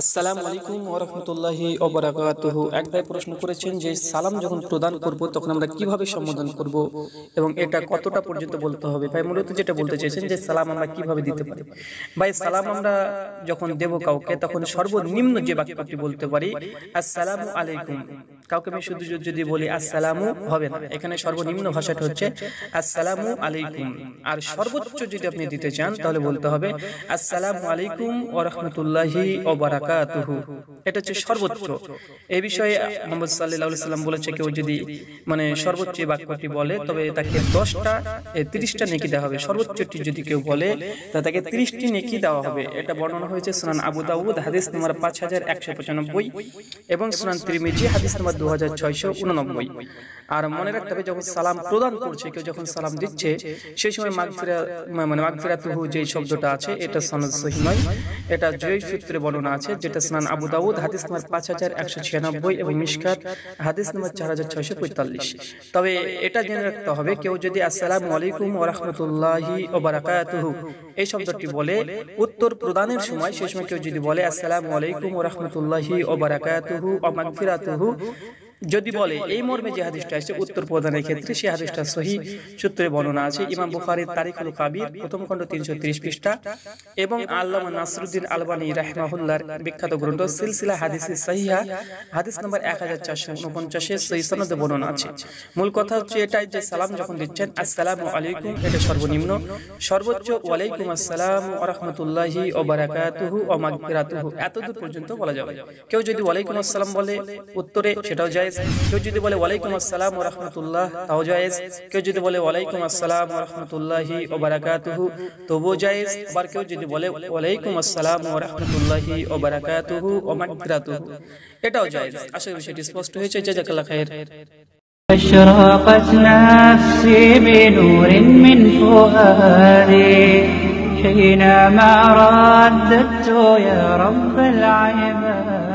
আসসালামু আলাইকুম ওরহমতুল্লাহি ওবরাকাতুহ এক ভাই প্রশ্ন করেছেন যে সালাম যখন প্রদান করব তখন আমরা কিভাবে সম্বোধন করব এবং এটা কতটা পর্যন্ত বলতে হবে ভাই মূলত যেটা বলতে চাইছেন যে সালাম আমরা কিভাবে দিতে পারি ভাই সালাম আমরা যখন দেব কাউকে তখন সর্বনিম্ন যে বাক্যটি বলতে পারি আসসালামু আলাইকুম কাউকে আমি শুধু যদি বলি আসসালামু হবে না এখানে সর্বনিম্ন ভাষাটা হচ্ছে আসসালামু আলাইকুম আর সর্বোচ্চ যদি আপনি দিতে চান তাহলে বলতে হবে আসসালামু আলাইকুম ও রহমতুল্লাহি ও বারাকাতুহু এটা হচ্ছে সর্বোচ্চ এই বিষয়ে মোহাম্মদ সাল্লাল্লাহু আলাইহি সাল্লাম বলেছে কেউ যদি মানে, মানে সর্বোচ্চ বাক্যটি বলে তবে তাকে 10টা 30টা নেকি দেওয়া হবে সর্বোচ্চটি যদি কেউ বলে তা তাকে 30টি নেকি দেওয়া হবে এটা বর্ণনা হয়েছে সুনান আবু দাউদ হাদিস নম্বর 5195 এবং সুনান তিরমিজি হাদিস নম্বর নাম্বার দু হাজার ছয়শো উননব্বই আর মনে রাখতে হবে যখন সালাম প্রদান করছে কেউ যখন সালাম দিচ্ছে সেই সময় মাগফিরা মানে তুহু যে শব্দটা আছে এটা সনদ সহি নয় এটা জয় সূত্রে বর্ণনা আছে যেটা স্নান আবু দাউদ হাদিস নম্বর পাঁচ হাজার একশো ছিয়ানব্বই এবং মিসকাত হাদিস নম্বর চার হাজার ছয়শো পঁয়তাল্লিশ তবে এটা জেনে রাখতে হবে কেউ যদি আসসালাম আলাইকুম ওরহমতুল্লাহি ওবারাকাতুহু এই শব্দটি বলে উত্তর প্রদানের সময় সেই সময় কেউ যদি বলে আসসালাম আলাইকুম ওরহমতুল্লাহি ওবারাকাতুহু ও মাগফিরাতুহু যদি বলে এই মর্মে যে হাদিসটা আসছে উত্তর প্রদানের ক্ষেত্রে সে হাদিসটা সহি সূত্রে বর্ণনা আছে ইমাম বুখারীর তারিখুল কাবির প্রথম খণ্ড তিনশো ত্রিশ পৃষ্ঠা এবং আল্লামা নাসরুদ্দিন আলবানি রাহমাহুল্লার বিখ্যাত গ্রন্থ সিলসিলা হাদিস সহিহা হাদিস নম্বর এক হাজার চারশো উনপঞ্চাশের সহি সনদে বর্ণনা আছে মূল কথা হচ্ছে এটাই যে সালাম যখন দিচ্ছেন আসসালামু আলাইকুম এটা সর্বনিম্ন সর্বোচ্চ ওয়ালাইকুম আসসালাম রাহমাতুল্লাহি ওয়া বারাকাতুহু ওয়া মাগফিরাতুহু এতদূর পর্যন্ত বলা যাবে কেউ যদি ওয়ালাইকুম আসসালাম বলে উত্তরে সেটাও যায় জায়েজ কেউ যদি বলে ওয়ালাইকুম আসসালাম ওয়া রাহমাতুল্লাহ তাও জায়েজ কেউ যদি বলে ওয়ালাইকুম আসসালাম ওয়া রাহমাতুল্লাহি ওয়া বারাকাতুহু তবুও জায়েজ আবার কেউ যদি বলে ওয়ালাইকুম আসসালাম ওয়া রাহমাতুল্লাহি ওয়া বারাকাতুহু ওয়া মাগফিরাতুহু এটাও জায়েজ আশা করি সেটি স্পষ্ট হয়েছে জাযাকাল্লাহ খায়ের أشرقت نفسي بنور من فؤادي حينما رددت يا رب العباد